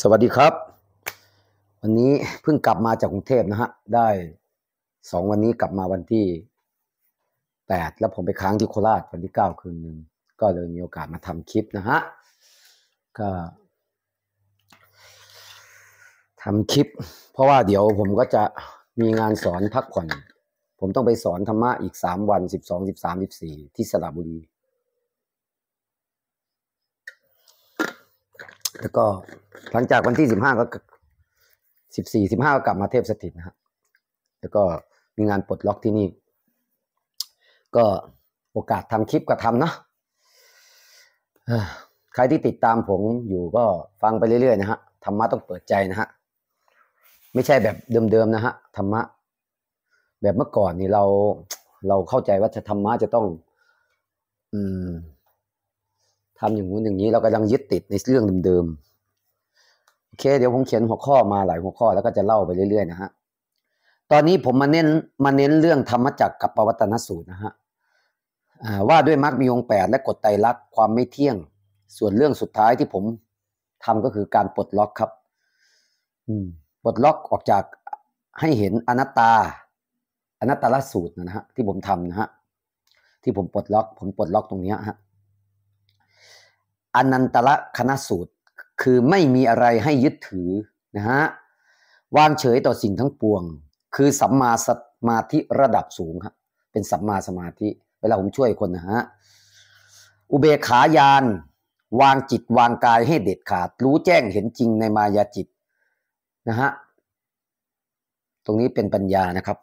สวัสดีครับ วันนี้เพิ่งกลับมาจากกรุงเทพนะฮะ ได้สองวันนี้กลับมาวันที่แปดแล้วผมไปค้างที่โคราช วันที่เก้าคืนหนึ่งก็เลยมีโอกาสมาทำคลิปนะฮะ ก็ทำคลิปเพราะว่าเดี๋ยวผมก็จะมีงานสอนพักผ่อน ผมต้องไปสอนธรรมะอีกสามวันสิบสองสิบสามสิบสี่ที่สระบุรีแล้วก็หลังจากวันที่สิบห้าก็สิบสี่สิบห้าก็กลับมาเทพสถิตนะฮะ แล้วก็มีงานปลดล็อกที่นี่ ก็โอกาสทำคลิปก็ทำเนาะใครที่ติดตามผมอยู่ก็ฟังไปเรื่อยๆนะฮะ ธรรมะต้องเปิดใจนะฮะ ไม่ใช่แบบเดิมๆนะฮะ ธรรมะแบบเมื่อก่อนนี่เราเราเข้าใจว่าธรรมะจะต้อง อืมทำอย่างงู้นอย่างนี้เรากำลังยึดติดในเรื่องเดิมๆ โอเค เดี๋ยวผมเขียนหัวข้อมาหลายหัวข้อแล้วก็จะเล่าไปเรื่อยๆนะฮะ ตอนนี้ผมมาเน้นมาเน้นเรื่องธรรมจักรกับปวัตนสูตรนะฮะว่าด้วยมรรคมีองแปดและกฎไตรลักษณ์ความไม่เที่ยง ส่วนเรื่องสุดท้ายที่ผมทำก็คือการปลดล็อกครับอืมปลดล็อกออกจากให้เห็นอนัตตา อนัตตลสูตรนะฮะที่ผมทำนะฮะที่ผมปลดล็อกผมปลดล็อกตรงนี้ฮะอนันตละคณะสูตรคือไม่มีอะไรให้ยึดถือนะฮะวางเฉยต่อสิ่งทั้งปวง คือสัมมาสมาธิระดับสูงครับเป็นสัมมาสมาธิเวลาผมช่วยคนนะฮะอุเบขายาน วางจิตวางกายให้เด็ดขาดรู้แจ้งเห็นจริงในมายาจิตนะฮะตรงนี้เป็นปัญญานะครับ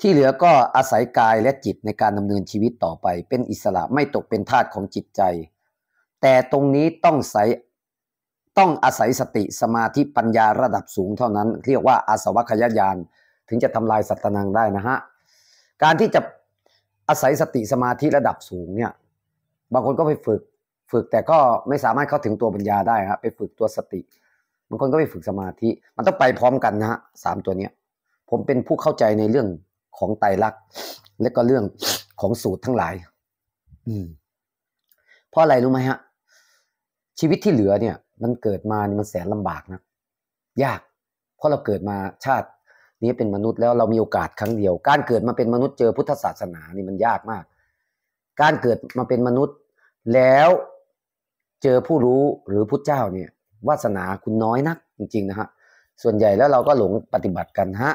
ที่เหลือก็อาศัยกายและจิตในการดำเนินชีวิตต่อไป เป็นอิสระไม่ตกเป็นทาสของจิตใจแต่ตรงนี้ต้องใสต้องอาศัยสติสมาธิปัญญาระดับสูงเท่านั้น เรียกว่าอาสวัคยญาณถึงจะทำลายสัตตนังได้นะฮะการที่จะอาศัยสติสมาธิระดับสูงเนี่ย บางคนก็ไปฝึกฝึกแต่ก็ไม่สามารถเข้าถึงตัวปัญญาได้ครับไปฝึกตัวสติ บางคนก็ไปฝึกสมาธิ มันต้องไปพร้อมกันนะฮะสามตัวเนี้ย ผมเป็นผู้เข้าใจในเรื่องของไตรลักษณ์ และก็เรื่องของสูตรทั้งหลาย อืมเพราะอะไรรู้ไหมฮะชีวิตที่เหลือเนี่ยมันเกิดมา มันแสนลำบากนะยากเพราะเราเกิดมาชาตินี้เป็นมนุษย์แล้วเรามีโอกาสครั้งเดียว การเกิดมาเป็นมนุษย์เจอพุทธศาสนานี่มันยากมาก การเกิดมาเป็นมนุษย์แล้วเจอผู้รู้หรือพุทธเจ้าเนี่ยวาสนาคุณน้อยนักจริงๆนะฮะส่วนใหญ่แล้วเราก็หลงปฏิบัติกันฮะ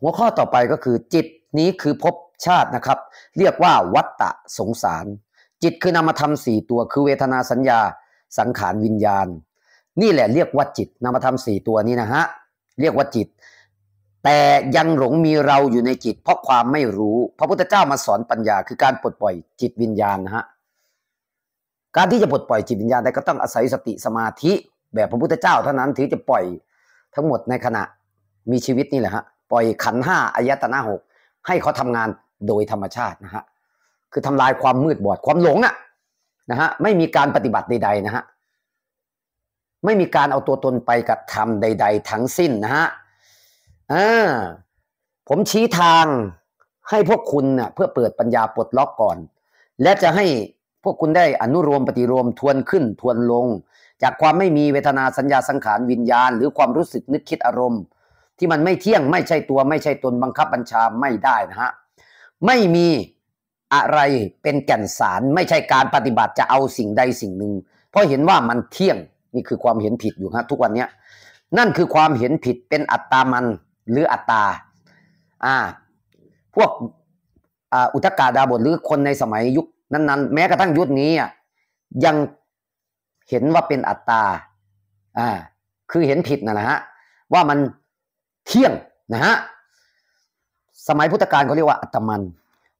หัวข้อต่อไปก็คือจิตนี้คือภพชาตินะครับ เรียกว่าวัตตะสงสารจิตคือนามธรรมสี่ตัวคือเวทนาสัญญาสังขารวิญญาณ นี่แหละเรียกว่าจิตนามธรรมสี่ตัวนี้นะฮะเรียกว่าจิต แต่ยังหลงมีเราอยู่ในจิต เพราะความไม่รู้พระพุทธเจ้ามาสอนปัญญา คือการปลดปล่อยจิตวิญญาณนะฮะการที่จะปลดปล่อยจิตวิญญาณได้ก็ต้องอาศัยสติสมาธิแบบพระพุทธเจ้าเท่านั้นถึงจะปล่อยทั้งหมดในขณะมีชีวิตนี่แหละฮะปล่อยขันห้าอายตนะหกให้เขาทำงานโดยธรรมชาตินะฮะคือทำลายความมืดบอดความหลงอะนะฮะไม่มีการปฏิบัติใดๆนะฮะไม่มีการเอาตัวตนไปกระทำใดๆทั้งสิ้นนะฮะอ่าผมชี้ทางให้พวกคุณเนะ่ะเพื่อเปิดปัญญาปลดล็อกก่อน และจะให้พวกคุณได้อนุรวมปฏิรวมทวนขึ้นทวนลง จากความไม่มีเวทนาสัญญาสังขารวิญญาณ หรือความรู้สึกนึกคิดอารมณ์ ที่มันไม่เที่ยง ไม่ใช่ตัว ไม่ใช่ตนบังคับบัญชาไม่ได้นะฮะไม่มีอะไรเป็นแก่นสารไม่ใช่การปฏิบัติจะเอาสิ่งใดสิ่งหนึ่ง เพราะเห็นว่ามันเที่ยง นี่คือความเห็นผิดอยู่ฮะทุกวันนี้นั่นคือความเห็นผิดเป็นอัตตามันหรืออัตตาอ่าพวกอุทกาดาบทหรือคนในสมัยยุคนั้นๆ แม้กระทั่งยุคนี้ยังเห็นว่าเป็นอัตตาอ่าคือเห็นผิดนะนะฮะว่ามันเที่ยงนะฮะสมัยพุทธกาลเขาเรียกว่าอัตมัน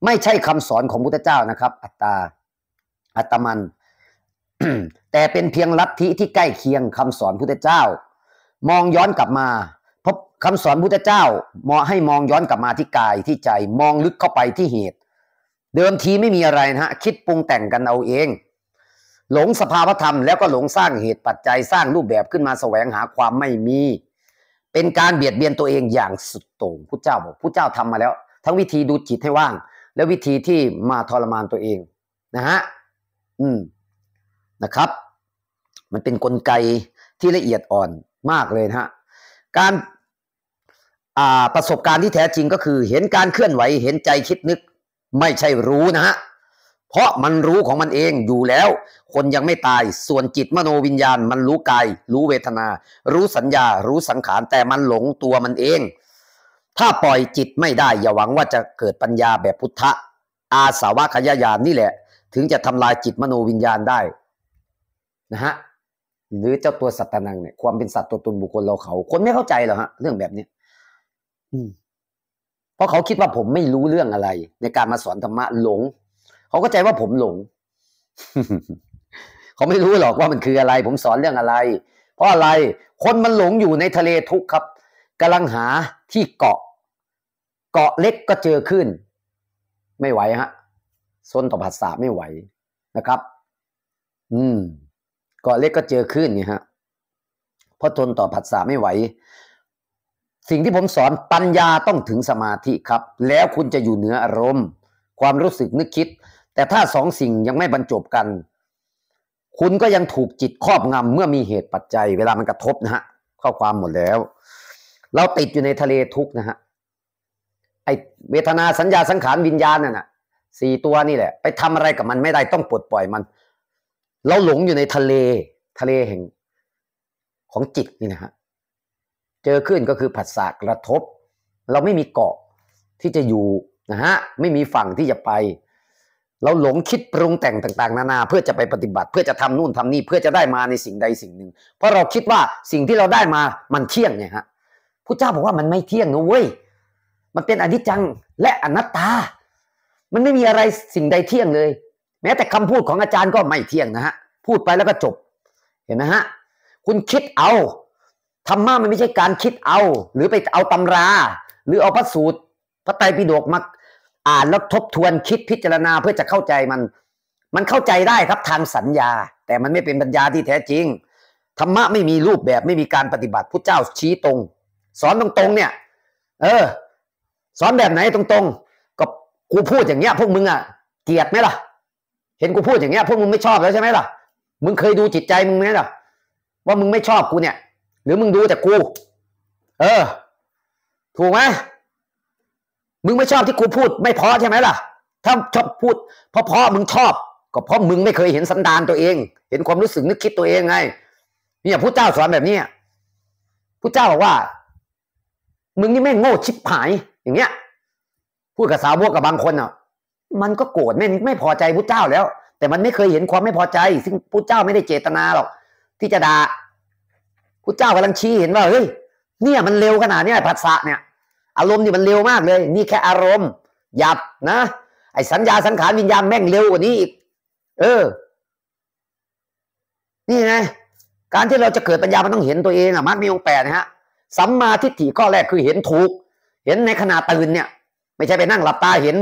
ไม่ใช่คำสอนของพุทธเจ้านะครับ อัตตาอัตมัน แต่เป็นเพียงลัทธิที่ใกล้เคียงคำสอนพุทธเจ้า มองย้อนกลับมาพบคำสอนพุทธเจ้ามอให้มองย้อนกลับมาที่กายที่ใจ มองลึกเข้าไปที่เหตุ เดิมทีไม่มีอะไรนะฮะคิดปรุงแต่งกันเอาเอง หลงสภาวธรรมแล้วก็หลงสร้างเหตุปัจจัยสร้างรูปแบบขึ้นมาแสวงหาความไม่มี เป็นการเบียดเบียนตัวเองอย่างสุดโต่งพุทธเจ้าบอกพุทธเจ้าทำมาแล้ว ทั้งวิธีดูจิตให้ว่างและวิธีที่มาทรมานตัวเองนะฮะ อืม นะครับ มันเป็นนกลไกที่ละเอียดอ่อนมากเลยนะฮะ การประสบการณ์ที่แท้จริงก็คือ เห็นการเคลื่อนไหว เห็นใจคิดนึก ไม่ใช่รู้นะฮะ เพราะมันรู้ของมันเองอยู่แล้ว คนยังไม่ตาย ส่วนจิตมโนวิญญาณ มันรู้กาย รู้เวทนา รู้สัญญา รู้สังขาร แต่มันหลงตัวมันเองถ้าปล่อยจิตไม่ได้ อย่าหวังว่าจะเกิดปัญญาแบบพุทธะ อาสาวะขยายานนี่แหละ ถึงจะทำลายจิตมโนวิญญาณได้นะฮะหรือเจ้าตัวสัตตนังเนี่ยความเป็นสัตว์ตัวตนบุคคลเราเขาคนไม่เข้าใจหรอฮะ เรื่องแบบนี้อืมเพราะเขาคิดว่าผมไม่รู้เรื่องอะไร ในการมาสอนธรรมะหลง เขาก็ใจว่าผมหลง เขาไม่รู้หรอกว่ามันคืออะไร ผมสอนเรื่องอะไร เพราะอะไร คนมันหลงอยู่ในทะเลทุกข์ครับ กำลังหาที่เกาะเกาะเล็กก็เจอขึ้น ไม่ไหวฮะ้นต่อภาษาไม่ไหวนะครับ อืมเกาะเล็กก็เจอขึ้นนี่ฮะเพราะทนต่อภาษาไม่ไหว สิ่งที่ผมสอนปัญญาต้องถึงสมาธิครับ แล้วคุณจะอยู่เหนืออารมณ์ ความรู้สึกนึกคิด แต่ถ้าสองสิ่งยังไม่บรรจบกัน คุณก็ยังถูกจิตครอบงำเมื่อมีเหตุปัจจัย เวลามันกระทบนะฮะข้อความหมดแล้ว เราติดอยู่ในทะเลทุกนะฮะไอเวทนาสัญญาสังขารวิญญาณนั่นน่ะสี่ตัวนี่แหละ ไปทำอะไรกับมันไม่ได้ต้องปลดปล่อยมัน เราหลงอยู่ในทะเลทะเลแห่งของจิตนี่นะฮะเจอขึ้นก็คือผัสสะกระทบ เราไม่มีเกาะที่จะอยู่นะฮะไม่มีฝั่งที่จะไป เราหลงคิดปรุงแต่งต่างๆ นานา เพื่อจะไปปฏิบัติ เพื่อจะทำนู่นทำนี่เพื่อจะได้มาในสิ่งใดสิ่งหนึ่งเพราะเราคิดว่าสิ่งที่เราได้มามันเที่ยงไงฮะพระเจ้าบอกว่ามันไม่เที่ยงนะเว้ยมันเป็นอนิจจัง และอนัตตา มันไม่มีอะไรสิ่งใดเที่ยงเลย แม้แต่คำพูดของอาจารย์ก็ไม่เที่ยงนะฮะ พูดไปแล้วก็จบ เห็นไหมฮะ คุณคิดเอา ธรรมะมันไม่ใช่การคิดเอา หรือไปเอาตำรา หรือเอาพระสูตร พระไตรปิฎกมาอ่านแล้วทบทวนคิดพิจารณาเพื่อจะเข้าใจมัน มันเข้าใจได้ครับทางสัญญา แต่มันไม่เป็นปัญญาที่แท้จริง ธรรมะไม่มีรูปแบบไม่มีการปฏิบัติพุทธเจ้าชี้ตรง สอนตรงๆเนี่ย เออสอนแบบไหนตรงๆกับกูพูดอย่างเงี้ย พวกมึงอ่ะ เกลียดไหมล่ะ เห็นกูพูดอย่างเงี้ยพวกมึงไม่ชอบแล้วใช่ไหมล่ะ มึงเคยดูจิตใจมึงไหมล่ะ ว่ามึงไม่ชอบกูเนี่ย หรือมึงดูแต่กู เออ ถูกไหมมึงไม่ชอบที่กูพูด ไม่พอใช่ไหมล่ะ ถ้าชอบพูดเพราะเพราะมึงชอบ ก็เพราะมึงไม่เคยเห็นสันดานตัวเอง เห็นความรู้สึกนึกคิดตัวเองไงเนี่ยพระเจ้าสอนแบบนี้พระเจ้าบอกว่ามึงนี่แม่งโง่ชิบหายอย่างเงี้ยพูดกับสาวกกับบางคนอ่ะมันก็โกรธไม่ไม่พอใจพุทธเจ้าแล้ว แต่มันไม่เคยเห็นความไม่พอใจ ซึ่งพุทธเจ้าไม่ได้เจตนาหรอกที่จะด่าพุทธเจ้ากำลังชี้เห็นว่าเฮ้ยเนี่ยมันเร็วขนาดนี้ผัสสะเนี่ย อารมณ์นี่มันเร็วมากเลย นี่แค่อารมณ์ หยับนะไอ้สัญญาสังขารวิญญาณแม่งเร็วกว่านี้อีกเออ นี่ไงการที่เราจะเกิดปัญญามันต้องเห็นตัวเองอะมัดมีองแปดนะฮะสัมมาทิฏฐิข้อแรกคือเห็นถูกเห็นในขณะตื่นเนี่ย ไม่ใช่ไปนั่งหลับตาเห็น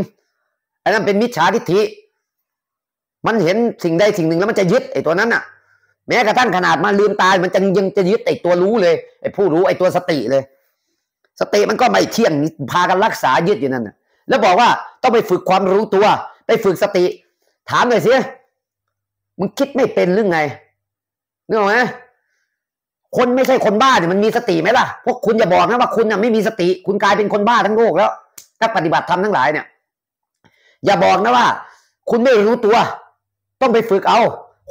อันนั้นเป็นมิจฉาทิฏฐิมันเห็นสิ่งใดสิ่งหนึ่งแล้วมันจะยึดไอ้ตัวนั้นน่ะ แม้กระทั่งขนาดมาลืมตายมันจงยังจะยึดไอ้ตัวรู้เลยไอ้ผู้รู้ไอ้ตัวสติเลย สติมันก็ไม่เที่ยงพากันรักษายึดอยู่นั่นน่ะ แล้วบอกว่าต้องไปฝึกความรู้ตัว ไปฝึกสติ ถามหน่อยสิมึงคิดไม่เป็นหรือไงนึกออกไหมคนไม่ใช่คนบ้าเนี่ยมันมีสติไหมล่ะ พวก คุณอย่าบอกนะ ว่าคุณน่ะไม่มีสติ คุณกลายเป็นคนบ้าทั้งโลกแล้ว ถ้าปฏิบัติธรรมทั้งหลายเนี่ยอย่าบอกนะว่า คุณไม่รู้ตัว ต้องไปฝึกเอา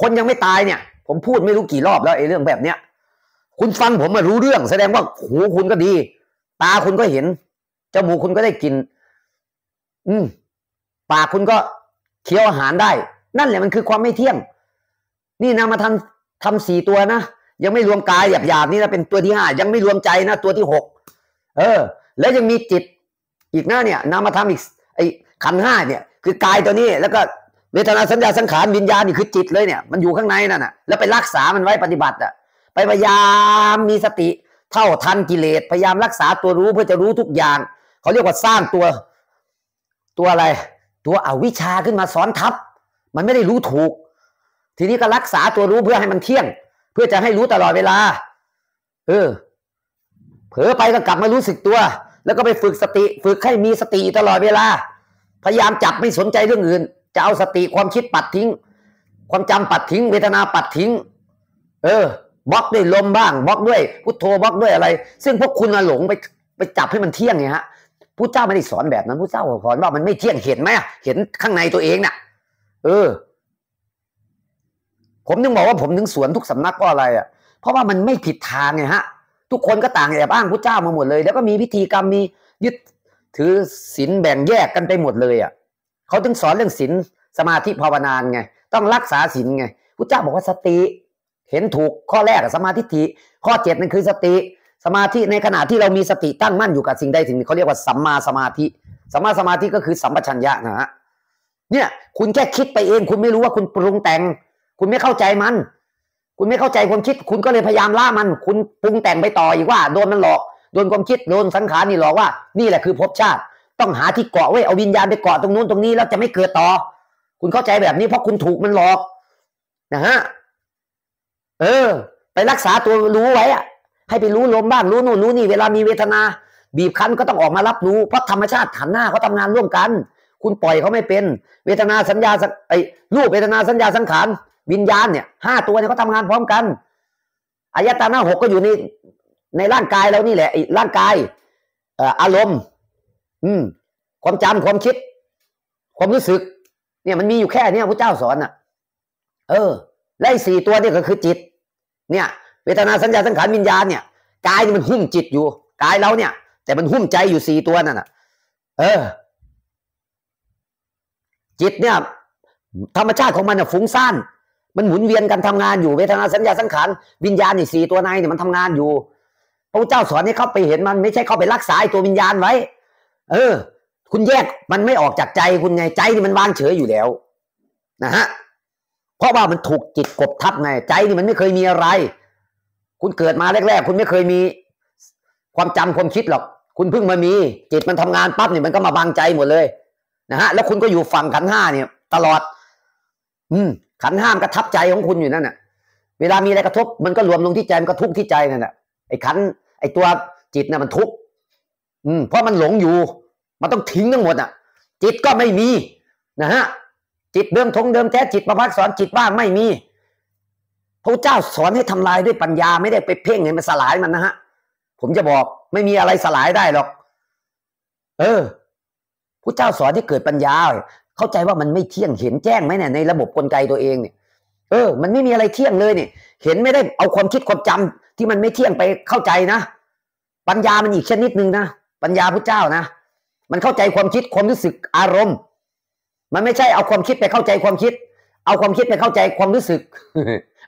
คนยังไม่ตายเนี่ย ผมพูดไม่รู้กี่รอบแล้วไอ้เรื่องแบบเนี้ยคุณฟังผมมารู้เรื่องแสดงว่าหูคุณก็ดี ตาคุณก็เห็นจมูกคุณก็ได้กลิ่นอืมปากคุณก็เคี้ยวอาหารได้ นั่นแหละมันคือความไม่เที่ยงนี่นะมาทำทำสี่ตัวนะยังไม่รวมกายหยาบหยาบนี่นะ เป็นตัวที่ห้ายังไม่รวมใจนะ ตัวที่หกเออแล้วยังมีจิตอีกหน้าเนี่ยนามธรรมอีกไอ้ขันห้าเนี่ย คือกายตัวนี้แล้วก็เวทนาสัญญาสังขารวิญญาณนี่คือจิตเลยเนี่ยมันอยู่ข้างในนั่นน่ะแล้วไปรักษามันไว้ปฏิบัติอ่ะไปพยายามมีสติ เท่าทันกิเลสพยายามรักษาตัวรู้เพื่อจะรู้ทุกอย่างเขาเรียกว่าสร้างตัว ตัวอะไร ตัวอวิชชาขึ้นมาซ้อนทับมันไม่ได้รู้ถูก ทีนี้ก็รักษาตัวรู้เพื่อให้มันเที่ยงเพื่อจะให้รู้ตลอดเวลา เออ เผลอไปก็กลับมารู้สึกตัว แล้วก็ไปฝึกสติ ฝึกให้มีสติตลอดเวลา พยายามจับไม่สนใจเรื่องอื่น จะเอาสติความคิดปัดทิ้ง ความจำปัดทิ้ง เวทนาปัดทิ้ง เออ บล็อกด้วยลมบ้างบล็อกด้วยพุทโธบล็อกด้วยอะไร ซึ่งพวกคุณหลงไป ไปจับให้มันเที่ยงไงฮะพู้เจ้าไม่ได้สอนแบบนั้นพู้เจ้าสอนว่ามันไม่เที่ยงเห็นไหมเห็นข้างในตัวเองน่ะ เออผมถึงบอกว่าผมถึงสวนทุกสำนักก็อะไรอ่ะ เพราะว่ามันไม่ผิดทางไงฮะ ทุกคนก็ต่างแอบอ้างพระเจ้ามาหมดเลย แล้วก็มีพิธีกรรมมียึดถือศีลแบ่งแยกกันไปหมดเลยอ่ะเขาถึงสอนเรื่องศีลสมาธิภาวนานไง ต้องรักษาศีลไงพระเจ้าบอกว่าสติ เห็นถูกข้อแรกสมาธิทิข้อเจ็ดนั่นคือสติ สมาธิในขณะที่เรามีสติตั้งมั่นอยู่กับสิ่งใดสิ่งหนึ่งเขาเรียกว่าสัมมาสมาธิ สัมมาสมาธิก็คือสัมปชัญญะนะฮะ เนี่ยคุณแค่คิดไปเอง คุณไม่รู้ว่าคุณปรุงแต่งคุณไม่เข้าใจมัน คุณไม่เข้าใจความคิด คุณก็เลยพยายามล่ามัน คุณปรุงแต่งไปต่ออีกว่าโดนมันหลอก โดนความคิด โดนสังขารนี่หลอกว่า นี่แหละคือภพชาติ ต้องหาที่เกาะไว้ เอาวิญญาณไปเกาะตรงนู้นตรงนี้ แล้วจะไม่เกิดต่อ คุณเข้าใจแบบนี้ เพราะคุณถูกมันหลอก นะฮะ เออ ไปรักษาตัวรู้ไว้อะให้ไปรู้ลมบ้างรู้นู่นรู้นี่ เวลามีเวทนา บีบคั้นก็ต้องออกมารับรู้ เพราะธรรมชาติขันหน้าเขาทางานร่วมกัน คุณปล่อยเขาไม่เป็น เวทนาสัญญาไอ้รูปเวทนาสัญญา สังขารวิญญาณ เนี่ยห้าตัวเนี่ยเขาทำงานพร้อมกันอายตนะหกก็อยู่ในในร่างกายเรานี่แหละร่างกายอารมณ์อืมความจำความคิด ความรู้สึก เนี่ยมันมีอยู่แค่เนี้ยพระเจ้าสอนอ่ะ เออและสี่ตัวนี่ก็คือจิต เนี่ยเวทนาสัญญาสังขารวิญญาณเนี่ยกายมันหุ้มจิตอยู่กายเราเนี่ย แต่มันหุ้มใจอยู่สี่ตัวนั่นอ่ะเออจิตเนี่ย ธรรมชาติของมันเนี่ยฟุ้งซ่านมันหมุนเวียนกันทำงานอยู่เวทนาสัญญาสังขารวิญญาณนี่สี่ตัวในเนี่ยมันทำงานอยู่ พระเจ้าสอนให้เข้าไปเห็นมัน ไม่ใช่เข้าไปรักษาตัววิญญาณไว้ เออ คุณแยกมันไม่ออกจากใจคุณไงใจนี่มันวางเฉยอยู่แล้ว นะฮะเพราะว่ามันถูกจิตกบทับไงใจนี่ มันไม่เคยมีอะไร คุณเกิดมาแรกๆ คุณไม่เคยมีความจำความคิดหรอก คุณเพิ่งมามี จิตมันทำงานปั๊บเนี่ยมันก็มาบังใจหมดเลยนะฮะ แล้วคุณก็อยู่ฝั่งขันห้า เนี่ย ตลอด อืมขันห้ามกระทับใจของคุณอยู่นั่นน่ะ เวลามีอะไรกระทบมันก็รวมลงที่ใจมันก็ทุกข์ที่ใจนั่นน่ะไอ้ขัน ไอ้ตัวจิตน่ะมันทุกข์ อืม เพราะมันหลงอยู่ มันต้องทิ้งทั้งหมดอ่ะ จิตก็ไม่มีนะฮะ จิตเดิมทงเดิมแท้ จิตประพักสอนจิตว่างไม่มีพระเจ้าสอนให้ทำลายด้วยปัญญาไม่ได้ไปเพ่งให้มันสลายมันนะฮะ ผมจะบอกไม่มีอะไรสลายได้หรอก เออพระเจ้าสอนที่เกิดปัญญาเข้าใจว่ามันไม่เที่ยงเห็นแจ้งไหมเนี่ยในระบบกลไกตัวเองเนี่ยเออมันไม่มีอะไรเที่ยงเลยเนี่ยเห็นไม่ได้เอาความคิดความจำ ที่มันไม่เที่ยงไปเข้าใจนะ ปัญญามันอีกชนิดหนึ่งนะปัญญาพระเจ้านะมันเข้าใจความคิดความรู้สึก อารมณ์ มันไม่ใช่เอาความคิดไปเข้าใจความคิด เอาความคิดไปเข้าใจความรู้สึก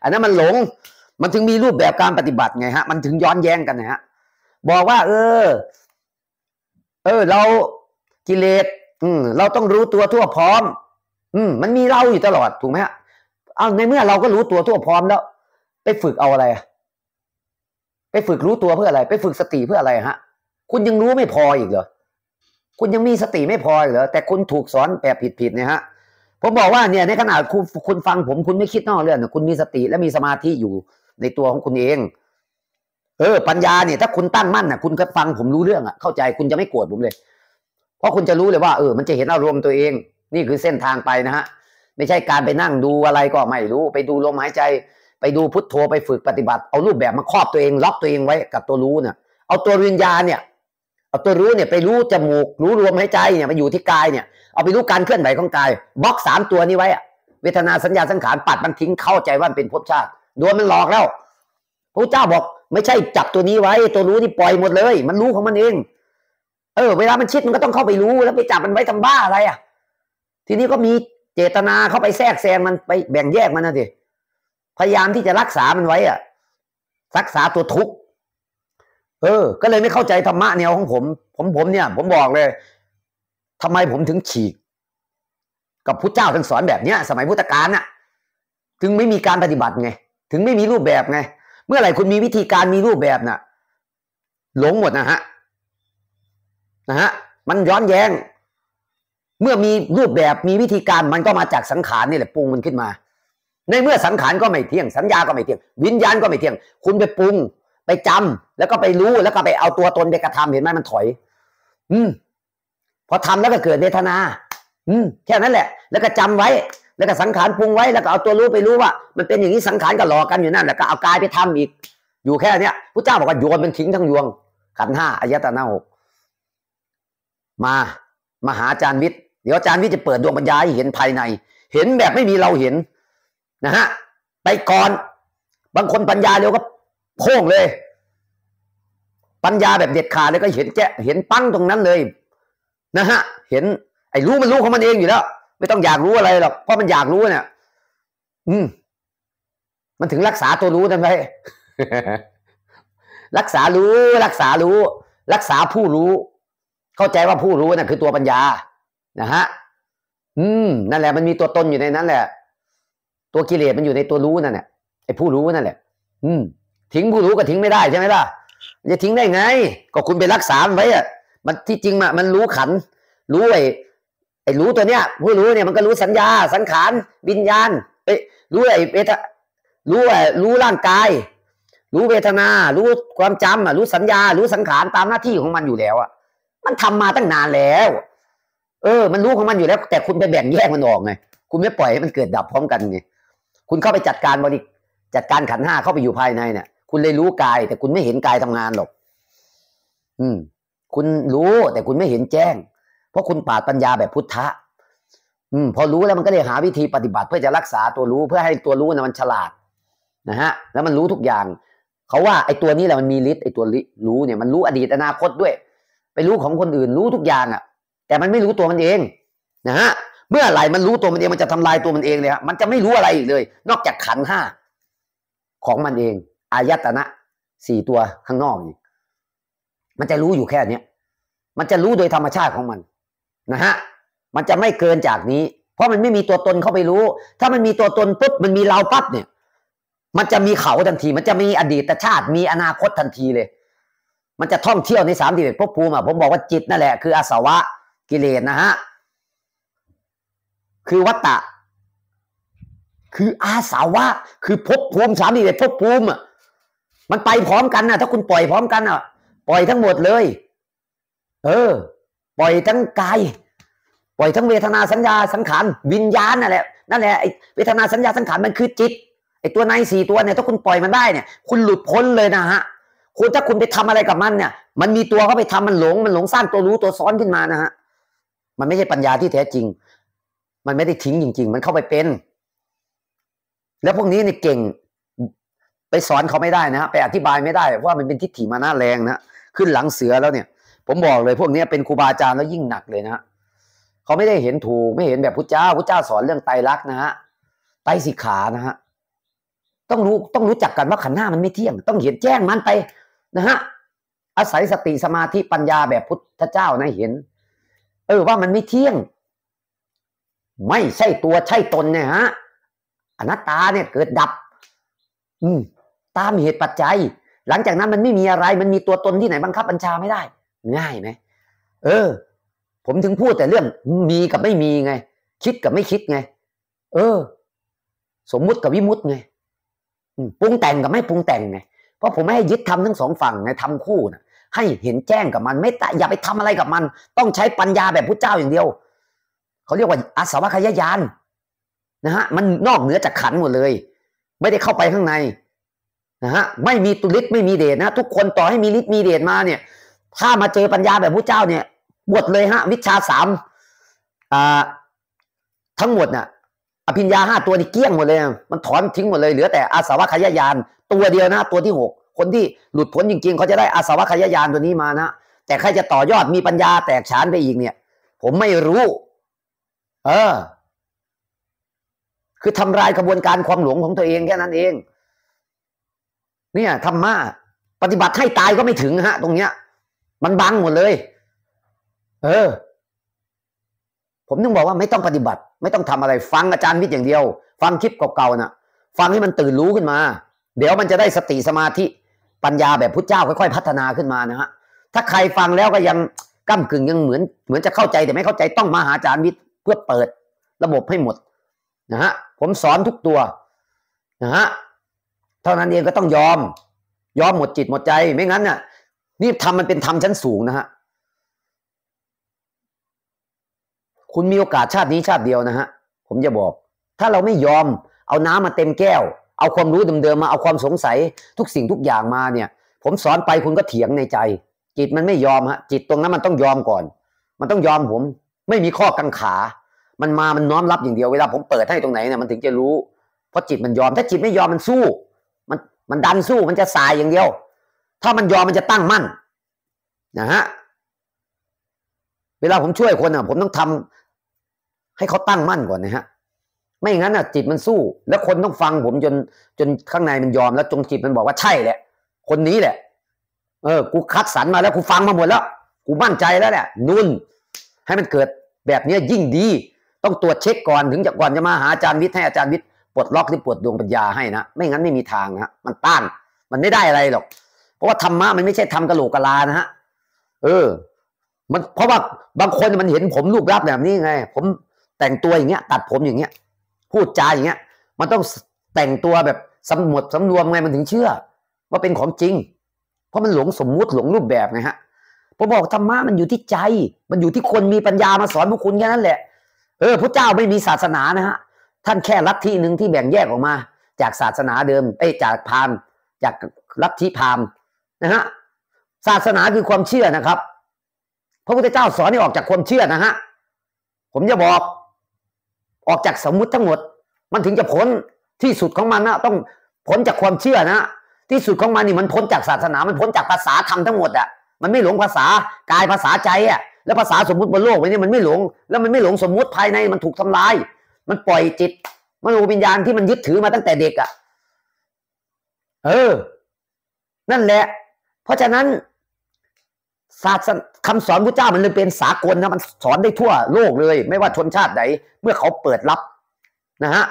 อันนั้นมันหลง มันถึงมีรูปแบบการปฏิบัติไงฮะมันถึงย้อนแย้งกันนะฮะ บอกว่า เออ เออ เรากิเลสอืมเราต้องรู้ตัวทั่วพร้อม อืมมันมีเราอยู่ตลอดถูกไหมฮะเอาในเมื่อเราก็รู้ตัวทั่วพร้อมแล้วไปฝึกเอาอะไรไปฝึกรู้ตัวเพื่ออะไร ไปฝึกสติเพื่ออะไรฮะ คุณยังรู้ไม่พออีกเหรอคุณยังมีสติไม่พออีกเหรอแต่คุณถูกสอนแบบผิดๆเนี่ยฮะผมบอกว่าเนี่ย ในขณะคุณคุณฟังผมคุณไม่คิดนอกเรื่องคุณมีสติและมีสมาธิอยู่ ในตัวของคุณเองเออปัญญาเนี่ยถ้าคุณตั้งมั่นน่ะคุณก็ฟังผมรู้เรื่องอ่ะ เข้าใจคุณจะไม่โกรธผมเลยเพราะคุณจะรู้เลยว่าเออมันจะเห็นอารมณ์ตัวเอง นี่คือเส้นทางไปนะฮะไม่ใช่การไปนั่งดูอะไรก็ไม่รู้ไปดูลมหายใจ ไปดูพุทโธไปฝึกปฏิบัติ เอารูปแบบมาครอบตัวเองล็อกตัวเองไว้ กับตัวรู้เนี่ยเอาตัววิญญาณเนี่ยเอาตัวรู้เนี่ยไปรู้จมูกรู้ลมหายใจเนี่ยไปอยู่ที่กายเนี่ยเอาไปรู้การเคลื่อนไหวของกายบล็อกสามตัวนี้ไว้อะเวทนาสัญญาสังขารปัดมันทิ้งเข้าใจว่าเป็นภพชาติดวมันหลอกแล้ว พระเจ้าบอกไม่ใช่จับตัวนี้ไว้ตัวรู้นี่ปล่อยหมดเลย มันรู้ของมันเองเออเวลามันชิดมันก็ต้องเข้าไปรู้ แล้วไปจับมันไว้ทำบ้าอะไรอ่ะ ทีนี้ก็มีเจตนาเข้าไปแทรกแซงมันไปแบ่งแยกมันนะทีพยายามที่จะรักษามันไว้อ่ะรักษาตัวทุกข์เออ ก็เลยไม่เข้าใจธรรมะแนวของผม ผมผมเนี่ย ผมบอกเลย ทำไมผมถึงฉีก กับพุทธเจ้าท่านสอนแบบเนี้ยสมัยพุทธกาลน่ะ ถึงไม่มีการปฏิบัติไงถึงไม่มีรูปแบบไงเมื่อไหร่คุณมีวิธีการมีรูปแบบน่ะ หลงหมดนะฮะนะฮะมันย้อนแยง้ง เมื่อมีรูปแบบมีวิธีการมันก็มาจากสังขารนี่แหละปรุงมันขึ้นมา ในเมื่อสังขารก็ไม่เที่ยง สัญญาก็ไม่เที่ยง วิญญาณก็ไม่เที่ยง คุณไปปรุง ไปจำ แล้วก็ไปรู้แล้วก็ไปเอาตัวตนไปกระทำเห็นไหมมันถอย อืมพอทำแล้วก็เกิดเวทนา อืมแค่นั้นแหละ แล้วก็จำไว้ แล้วก็สังขารปรุงไว้ แล้วก็เอาตัวรู้ไปรู้ว่า มันเป็นอย่างนี้สังขารก็หลอกกันอยู่นั่นแล้วก็เอากายไปทำอีกอยู่แค่เนี้ยพระเจ้าบอกว่าโยนเป็นทิ้งทั้งยวง ขันห้าอายตนะหกมามาหาอาจารย์วิทย์ เดี๋ยวอาจารย์วิทย์จะเปิดดวงปัญญาให้เห็นภายใน เห็นแบบไม่มีเราเห็น นะฮะ ไปก่อน บางคนปัญญาเร็วก็โค้งเลย ปัญญาแบบเด็ดขาดเลยก็เห็นแจกเห็นปั้งตรงนั้นเลย นะฮะ เห็น ไอ้รู้มันรู้ของมันเองอยู่แล้ว ไม่ต้องอยากรู้อะไรหรอก เพราะมันอยากรู้เนี่ย อืม มันถึงรักษาตัวรู้ได้ไหมรักษารู้ รักษารู้ รักษาผู้รู้เข้าใจว่าผู้รู้นะ่ะคือตัวปัญญา นะฮะ อืม นั่นแหละ มันมีตัวตนอยู่ในนั้นแหละ ตัวกิเลสมันอยู่ในตัวรู้นั่นแหละไอ้ผู้รู้นั่นแหละ อืม ทิ้งผู้รู้ก็ทิ้งไม่ได้ใช่ไหมล่ะ จะทิ้งได้ไง ก็คุณไปรักษามไว้อะ มันที่จริงมะมันรู้ขัน รู้ไอ้ไอ้รู้ตัวเนี้ยผู้รู้เนี่ยมันก็รู้สัญญาสังขารวิญญาณไยรู้ไอ้เวทรู้ไอ้รู้ร่างกาย รู้เวทนา รู้ความจำอ่ะ รู้สัญญา รู้สังขารตามหน้าที่ของมันอยู่แล้วอ่ะมันทำมาตั้งนานแล้ว เออ มันรู้ของมันอยู่แล้ว แต่คุณไปแบ่งแยกมันออกไง คุณไม่ปล่อยให้มันเกิดดับพร้อมกันไงคุณเข้าไปจัดการบริจัดการขันห้าเข้าไปอยู่ภายในเนี่ย คุณเลยรู้กาย แต่คุณไม่เห็นกายทำงานหรอก อืม คุณรู้แต่คุณไม่เห็นแจ้ง เพราะคุณปาดปัญญาแบบพุทธะ อืม พอรู้แล้วมันก็เลยหาวิธีปฏิบัติ เพื่อจะรักษาตัวรู้เพื่อให้ตัวรู้นะมันฉลาดนะฮะ แล้วมันรู้ทุกอย่างเขาว่าไอ้ตัวนี้แหละมันมีฤทธิ์ไอ้ตัวรู้เนี่ย มันรู้อดีตอนาคตด้วยไปรู้ของคนอื่นรู้ทุกอย่างอะ่ะ แต่มันไม่รู้ตัวมันเองนะฮะเมื่อไหร่มันรู้ตัวมันเองมันจะทำลายตัวมันเองเลยครมันจะไม่รู้อะไรอีกเลย นอกจากขันห้าของมันเอง อายตนะสี่ตัวข้างนอกอีกมันจะรู้อยู่แค่เนี้ยมันจะรู้โดยธรรมชาติของมันนะฮะมันจะไม่เกินจากนี้ เพราะมันไม่มีตัวตนเข้าไปรู้ ถ้ามันมีตัวตนปุ๊บมันมีเราปั๊บเนี่ย มันจะมีเขาทันที มันจะมีอดีตชาติ มีอนาคตทันทีเลยมันจะท่องเที่ยวในสามสิบเอ็ดภพภูมิอ่ะผมบอกว่าจิตนั่นแหละคืออาสวะกิเลสนะฮะคือวัตตะ คืออาสาวะ คือภพภูมิสามสิบเอ็ดภพภูมิอ่ะมันไปพร้อมกันนะถ้าคุณปล่อยพร้อมกันอ่ะปล่อยทั้งหมดเลย เออปล่อยทั้งกายปล่อยทั้งเวทนาสัญญาสังขารวิญญาณนั่นแหละนั่นแหละไอเวทนาสัญญาสังขารมันคือจิตไอตัวในสี่ตัวเนี่ยถ้าคุณปล่อยมันได้ เนี่ยคุณหลุดพ้นเลยนะฮะคุณถ้าคุณไปทำอะไรกับมันเนี่ย มันมีตัวเข้าไปทำมันหลง มันหลงสร้างตัวรู้ตัวซ้อนขึ้นมานะฮะมันไม่ใช่ปัญญาที่แท้จริง มันไม่ได้ทิ้งจริง ๆ มันเข้าไปเป็น แล้วพวกนี้เนี่ยเก่งไปสอนเขาไม่ได้นะฮะไปอธิบายไม่ได้ว่ามันเป็นทิฏฐิมาหน้าแรงนะขึ้นหลังเสือแล้วเนี่ย ผมบอกเลยพวกนี้เป็นครูบาอาจารย์แล้วยิ่งหนักเลยนะเขาไม่ได้เห็นถูกไม่เห็นแบบพุทธเจ้าพุทธเจ้าสอนเรื่องไตรลักษณ์นะฮะไตรสิกขานะฮะต้องรู้ต้องรู้จักกันว่าขันหน้ามันไม่เที่ยงต้องเห็นแจ้งมันไปนะฮะอาศัยสติสมาธิปัญญาแบบพุทธเจ้านะเห็น เออว่ามันไม่เที่ยง ไม่ใช่ตัวใช่ตนเนี่ยฮะอนัตตาเนี่ยเกิดดับ อืมตามเหตุปัจจัย หลังจากนั้นมันไม่มีอะไร มันมีตัวตนที่ไหนบังคับบัญชาไม่ได้ ง่ายไหมเออ ผมถึงพูดแต่เรื่อง มีกับไม่มีไง คิดกับไม่คิดไง เออ สมมุติกับวิมุติไงปรุงแต่งกับไม่ปรุงแต่งไงราะผมไม่ให้ยึดทำทั้งสองฝั่งในทำคู่นะให้เห็นแจ้งกับมันไม่ตอย่าไปทำอะไรกับมัน ต้องใช้ปัญญาแบบพทธเจ้าอย่างเดียว เขาเรียกว่าอาสวะขยายานนะฮะมันนอกเหนือจากขันหมดเลย ไม่ได้เข้าไปข้างในนะฮะไม่มีตุลิศไม่มีเดชนะ ทุกคนต่อให้มีฤทธิ์มีเดชมาเนี่ย ถ้ามาเจอปัญญาแบบพทธเจ้าเนี่ยบวชเลยฮะวิชาสามอ่าทั้งหมดนะ่ะอภิญญาห้าตัวนี่เกี้ยงหมดเลย มันถอนทิ้งหมดเลยเหลือแต่อาสวะขยายานตัวเดียวนะตัวที่หกคนที่หลุดพ้นจริงๆ เขาจะได้อาสวะขยายานตัวนี้มานะแต่ใครจะต่อยอดมีปัญญาแตกฉานไปอีกเนี่ย ผมไม่รู้ เออ คือทำลายกระบวนการความหลงของตัวเองแค่นั้นเอง เนี่ยธรรมะปฏิบัติให้ตายก็ไม่ถึงฮะ ตรงเนี้ย มันบังหมดเลย เออ ผมต้องบอกว่าไม่ต้องปฏิบัติ ไม่ต้องทำอะไร ฟังอาจารย์วิทย์อย่างเดียว ฟังคลิปเก่าๆนะ่ะ ฟังให้มันตื่นรู้ขึ้นมาเดี๋ยวมันจะได้สติสมาธิ ปัญญาแบบพุทธเจ้าค่อย ๆ พัฒนาขึ้นมานะฮะ ถ้าใครฟังแล้วก็ยังก้ากึ่ง ยังเหมือน เหมือนจะเข้าใจแต่ไม่เข้าใจต้องมาหาอาจารย์วิทย์เพื่อเปิดระบบให้หมด นะฮะ ผมสอนทุกตัว นะฮะ เท่านั้นเองก็ต้องยอม ยอมหมดจิต หมดใจ ไม่งั้นน่ะนี่ทำมันเป็นธรรมชั้นสูงนะฮะคุณมีโอกาสชาตินี้ชาติเดียวนะฮะผมจะบอก ถ้าเราไม่ยอม เอาน้ำมาเต็มแก้วเอาความรู้เดิมๆมาเอาความสงสัยทุกสิ่งทุกอย่างมาเนี่ย ผมสอนไปคุณก็เถียงในใจ จิตมันไม่ยอมฮะจิตตรงนั้นมันต้องยอมก่อน มันต้องยอมผม ไม่มีข้อกังขา มันมามันน้อมรับอย่างเดียว เวลาผมเปิดให้ตรงไหนเนี่ยมันถึงจะรู้เพราะจิตมันยอม ถ้าจิตไม่ยอมมันสู้ มันมันดันสู้มันจะสายอย่างเดียว ถ้ามันยอมมันจะตั้งมั่นนะฮะเวลาผมช่วยคนอ่ะผมต้องทำ ให้เขาตั้งมั่นก่อนนะฮะไม่งั้นอ่ะจิตมันสู้ แล้วคนต้องฟังผมจนจนข้างในมันยอมแล้วจงจิตมันบอกว่าใช่แหละคนนี้แหละ เออ กูคัดสรรมาแล้วกูฟังมาหมดแล้วกูมั่นใจแล้วแหละนุ่นให้มันเกิดแบบเนี้ยยิ่งดี ต้องตรวจเช็คก่อนถึงจะก่อนจะมาหาอาจารย์วิทย์ให้อาจารย์วิทย์ปลดล็อกหรือปลดดวงปัญญาให้นะไม่งั้นไม่มีทางนะมันต้าน มันไม่ได้อะไรหรอกเพราะว่าธรรมะมันไม่ใช่ทำกะโหลกกะลานะฮะเออ มันเพราะว่าบางคนมันเห็นผมรูปรับแบบนี้ไง ผมแต่งตัวอย่างเงี้ยตัดผมอย่างเงี้ยพูดจาอย่างเงี้ย มันต้องแต่งตัวแบบสำรวจสำรวมไงมันถึงเชื่อ ว่าเป็นของจริง เพราะมันหลงสมมุติหลงรูปแบบไงฮะผมบอกธรรมะมันอยู่ที่ใจ มันอยู่ที่คนมีปัญญามาสอนพวกคุณแค่นั้นแหละเออพระเจ้าไม่มีศาสนานะฮะ ท่านแค่ลัทธิหนึ่งที่แบ่งแยกออกมา จากศาสนาเดิมไอ้จากพามจากลัทธิพามนะฮะศาสนาคือความเชื่อนะครับพระพุทธเจ้าสอนให้ออกจากความเชื่อนะฮะผมจะบอกออกจากสมมุติทั้งหมด มันถึงจะพ้นที่สุดของมันนะต้องพ้นจากความเชื่อนะ ที่สุดของมันนี่มันพ้นจากศาสนา มันพ้นจากภาษาธรรมทั้งหมดอ่ะมันไม่หลงภาษากายภาษาใจอ่ะแล้วภาษาสมมุติบนโลกนี้มันไม่หลง แล้วมันไม่หลงสมมุติภายในมันถูกทำลาย มันปล่อยจิตมโนวิญญาณที่มันยึดถือมาตั้งแต่เด็กอ่ะเออ นั่นแหละ เพราะฉะนั้นศาสนาคำสอนพระเจ้ามันเลยเป็นสากลนะมันสอนได้ทั่วโลกเลย ไม่ว่าชนชาติไหนเมื่อเขาเปิดรับ นะฮะ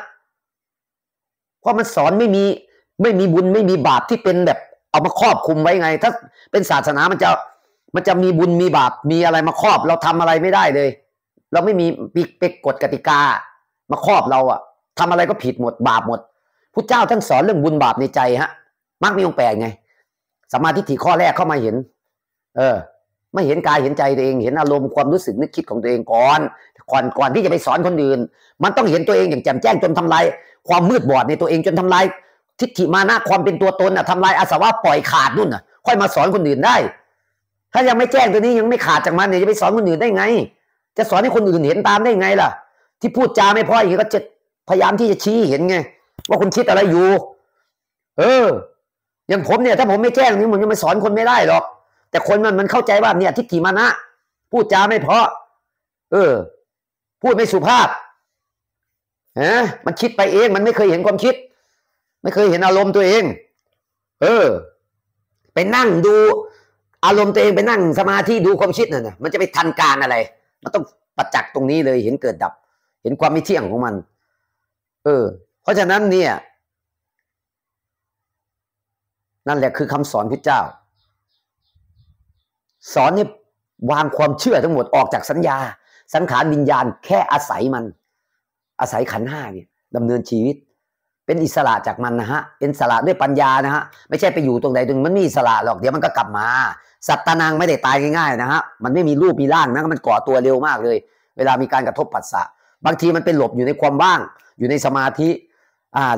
เพราะมันสอนไม่มี ไม่มีบุญไม่มีบาปที่เป็นแบบ เอามาครอบคุมไว้ไง ถ้าเป็นศาสนามันจะ มันจะมีบุญมีบาปมีอะไรมาครอบ เราทำอะไรไม่ได้เลย เราไม่มีปีกเป็กกฎกติกามาครอบเราอะทำอะไรก็ผิดหมด บาปหมดพระเจ้าท่านสอนเรื่องบุญบาปในใจฮะมักมีองแปลไงสมาธิถี่ข้อแรกเข้ามาเห็น เออไม่เห็นกายเห็นใจตัวเองเห็นอารมณ์ความรู้สึกนึกคิดของตัวเองก่อนก่อนก่อนที่จะไปสอนคนอื่น มันต้องเห็นตัวเองอย่างแจ่มแจ้งจนทำลายความมืดบอดในตัวเองจนทำลายทิฏฐิมานะความเป็นตัวตนอะทำลายอาสวะปล่อยขาดนู่นอะค่อยมาสอนคนอื่นได้ ถ้ายังไม่แจ้งตัวนี้ ยังไม่ขาดจากมันเนี่ยจะไปสอนคนอื่นได้ไง จะสอนให้คนอื่นเห็นตามได้ไงล่ะ ที่พูดจาไม่พออย่างนี้ก็จะพยายามที่จะชี้เห็นไงว่าคุณคิดอะไรอยู่ เอออย่างผมเนี่ยถ้าผมไม่แจ้งนี้ผมจะมปสอนคนไม่ได้หรอกแต่คนมันมันเข้าใจว่าเนี่ยทิฏฐิมานะพูดจาไม่เพาะเออ พูดไม่สุภาพฮะมันคิดไปเองมันไม่เคยเห็นความคิด ไม่เคยเห็นอารมณ์ตัวเอง เออ ไปนั่งดู อารมณ์ตัวเองไปนั่งสมาธิดูความคิดน่ะนะมันจะไปทันการอะไร มันต้องประจักษ์ตรงนี้เลยเห็นเกิดดับ เห็นความไม่เที่ยงของมัน เออ เพราะฉะนั้นเนี่ย นั่นแหละคือคำสอนพระเจ้าสอนนี่วางความเชื่อทั้งหมดออกจากสัญญา สังขารวิญญาณแค่อาศัยมันอาศัยขันห้าเนี่ยดำเนินชีวิต เป็นอิสระจากมันนะฮะเป็นอิสระด้วยปัญญานะฮะไม่ใช่ไปอยู่ตรงใดตรงมันไม่อิสระหรอกเดี๋ยวมันก็กลับมา สัตตานังไม่ได้ตายง่ายๆนะฮะมันไม่มีรูปมีร่างนะมันก่อตัวเร็วมากเลย เวลามีการกระทบปัสสะบางทีมันเป็นหลบอยู่ในความว่าง อยู่ในสมาธิอ่า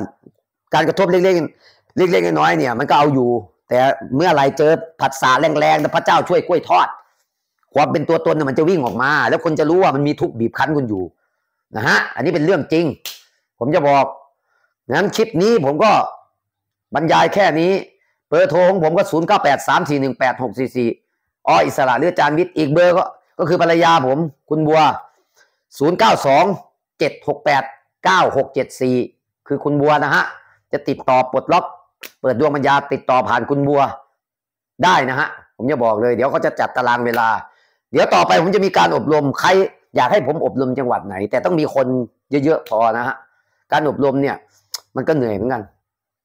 การกระทบเล็กๆเล็กๆน้อยๆเนี่ยมันก็เอาอยู่แต่เมื่อไรเจอผัสสะแรงๆแล้วพระเจ้าช่วยกล้วยทอด ความเป็นตัวตนมันจะวิ่งออกมา แล้วคนจะรู้ว่ามันมีทุกข์บีบคั้นคุณอยู่นะฮะอันนี้เป็นเรื่องจริง ผมจะบอกนั้นคลิปนี้ผมก็บรรยายแค่นี้เบอร์โทรของผมก็ศูนย์เก้าแปดสามสี่หนึ่งแปดหกสี่สี่อ้ออิสระเลือดจานวิทย์อีกเบอร์ก็ก็คือภรรยาผม คุณบัวศูนย์เก้าสองเจ็ดหกแปดเก้าหกเจ็ดสี่คือคุณบัวนะฮะจะติดต่อปลดล็อกเปิดดวงปัญญาติดต่อผ่านคุณบัวได้นะฮะผมจะบอกเลยเดี๋ยวเขาจะจัดตารางเวลา เดี๋ยวต่อไปผมจะมีการอบรมใครอยากให้ผมอบรมจังหวัดไหน แต่ต้องมีคนเยอะๆพอนะฮะการอบรมเนี่ยมันก็เหนื่อยเหมือนกัน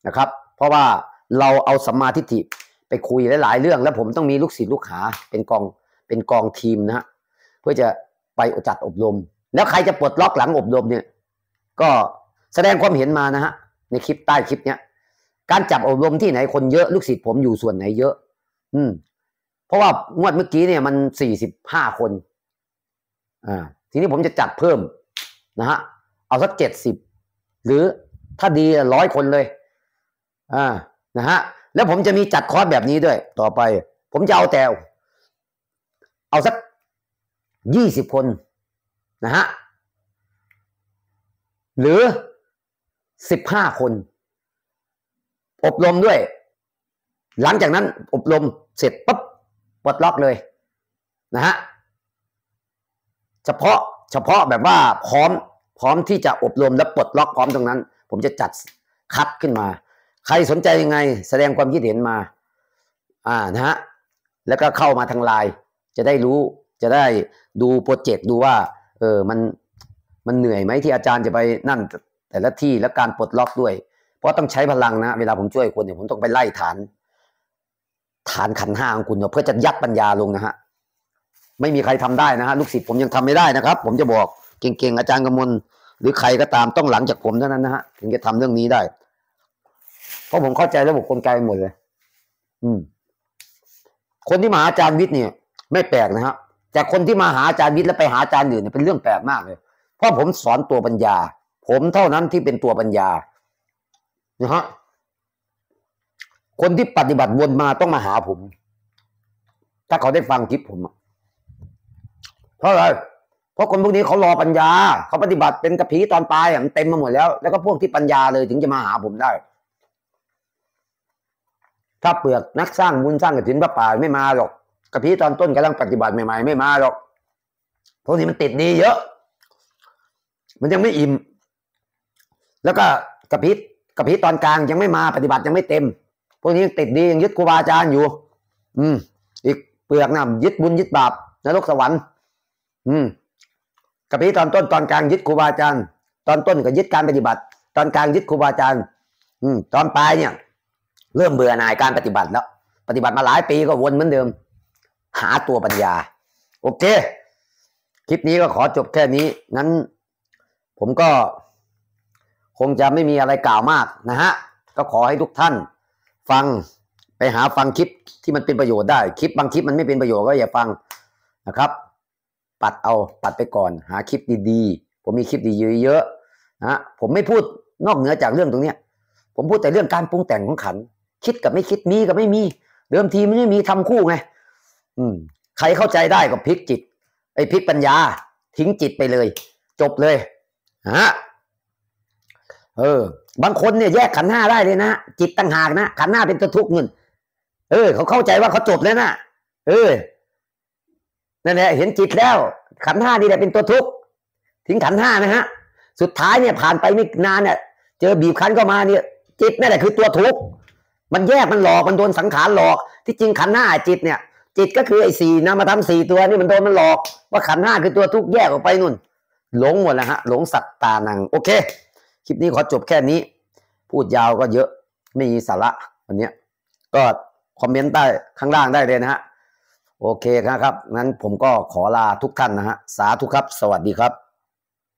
นะครับ เพราะว่าเราเอาสัมมาทิฏฐิไปคุยหลายๆ เรื่อง แล้วผมต้องมีลูกศิษย์ลูกหาเป็นกองเป็นกองทีมนะฮะเพื่อจะไปจัดอบรม แล้วใครจะปลดล็อกหลังอบรมเนี่ยก็แสดงความเห็นมานะฮะในคลิปใต้คลิปเนี้ยการจับอบรมที่ไหนคนเยอะลูกศิษย์ผมอยู่ส่วนไหนเยอะ อืม เพราะว่างวดเมื่อกี้เนี่ย มันสี่สิบห้าคน อ่า ทีนี้ผมจะจัดเพิ่ม นะฮะเอาสักเจ็ดสิบหรือถ้าดีร้อยคนเลยอ่านะฮะ แล้วผมจะมีจัดคอร์สแบบนี้ด้วย ต่อไป ผมจะเอาแต่เอาสักยี่สิบคน นะฮะหรือสิบห้าคนอบรมด้วย หลังจากนั้นอบรมเสร็จปุ๊บปลดล็อกเลย นะฮะเฉพาะเฉพาะแบบว่าพร้อมพร้อมที่จะอบรมและปลดล็อกพร้อมตรงนั้นผมจะจัดคัดขึ้นมา ใครสนใจยังไงแสดงความคิดเห็นมาอ่านะฮะแล้วก็เข้ามาทางไลน์จะได้รู้จะได้ดูโปรเจกต์ดูว่าเออมันมันเหนื่อยไหมที่อาจารย์จะไปนั่นแต่ละที่และการปลดล็อกด้วยเพราะต้องใช้พลังนะเวลาผมช่วยคนเนี่ยผมต้องไปไล่ฐาน ฐานขันห้าของคุณเนาะเพื่อจะยัดปัญญาลงนะฮะไม่มีใครทำได้นะฮะลูกศิษย์ผมยังทำไม่ได้นะครับ ผมจะบอก เก่งๆอาจารย์กมล หรือใครก็ตามต้องหลังจากผมเท่านั้นนะฮะถึงจะทำเรื่องนี้ได้ เพราะผมเข้าใจระบบกลไกหมดเลยอืม คนที่มาหาอาจารย์วิทย์เนี่ย ไม่แปลกนะฮะแต่คนที่มาหาอาจารย์วิทย์แล้วไปหาอาจารย์อื่นเนี่ยเป็นเรื่องแปลกมากเลย เพราะผมสอนตัวปัญญา ผมเท่านั้นที่เป็นตัวปัญญานะฮะคนที่ปฏิบัติวนมาต้องมาหาผม ถ้าเขาได้ฟังคลิปผมเพราะอะไรเพราะคนพวกนี้เขารอปัญญา เขาปฏิบัติเป็นกระพีตอนตายมันเต็มมาหมดแล้วแล้วก็พวกที่ปัญญาเลยถึงจะมาหาผมได้ ถ้าเปลือกนักสร้างบุญสร้างกระถินพระป่าไม่มาหรอก กระพีตอนต้นกำลังปฏิบัติใหม่ๆไม่มาหรอกพวกนี้มันติดดีเยอะ มันยังไม่อิ่ม แล้วก็กระพิษกับพีตอนกลางยังไม่มาปฏิบัติยังไม่เต็ม พวกนี้ยังติดดียังยึดครูบาอาจารย์อยู่ อืม อีกเปลือกนะยึดบุญยึดบาปนรกสวรรค์ อืมกับพีตอนต้นตอนกลางยึดครูบาอาจารย์ตอนต้นก็ยึดการปฏิบัติ ตอนกลางยึดครูบาอาจารย์อืมตอนปลายเนี่ยเริ่มเบื่อหน่ายการปฏิบัติแล้ว ปฏิบัติมาหลายปีก็วนเหมือนเดิม หาตัวปัญญา โอเค คลิปนี้ก็ขอจบแค่นี้งั้น ผมก็คงจะไม่มีอะไรกล่าวมากนะฮะก็ขอให้ทุกท่านฟังไปหาฟังคลิปที่มันเป็นประโยชน์ได้คลิปบางคลิปมันไม่เป็นประโยชน์ก็อย่าฟังนะครับ ปัดเอาปัดไปก่อน หาคลิปดีๆ ผมมีคลิปดีเยอะๆนะผมไม่พูดนอกเหนือจากเรื่องตรงเนี้ย ผมพูดแต่เรื่องการปรุงแต่งของขันคิดกับไม่คิดมีกับไม่มีเดิมทีไม่ไม่มีทำคู่ไงอืมใครเข้าใจได้ก็พลิกจิตไอ้พลิกปัญญาทิ้งจิตไปเลย จบเลยฮะเออบางคนเนี่ยแยกขันห้าได้เลยนะจิตตั้งหากนะ ขันห้าเป็นตัวทุกข์เงินเออเขาเข้าใจว่าเขาจบแล้วนะเออ นั่นแหละเห็นจิตแล้วขันห้านี่แหละเป็นตัวทุกข์ทิ้งขันห้านะฮะ สุดท้ายเนี่ยผ่านไปไม่นานเนี่ยเจอบีบคั้นเข้ามาเนี่ย จิตนั่นแหละคือตัวทุกข์มันแยกมันหลอกมันโดนสังขารหลอก ที่จริงขันห้าจิตเนี่ย จิตก็คือไอ้สี่นะมาทำสี่ตัวนี่มันโดนมันหลอก ว่าขันห้าคือตัวทุกข์แยกออกไปนุ่นหลงหมดแล้วฮะ หลงสัตตานัง โอเคคลิปนี้ขอจบแค่นี้ พูดยาวก็เยอะไม่มีสาระวันนี้ก็คอมเมนต์ใต้ข้างล่างได้เลยนะฮะ โอเคนะครับงั้นผมก็ขอลาทุกท่านนะฮะ สาธุครับสวัสดีครับ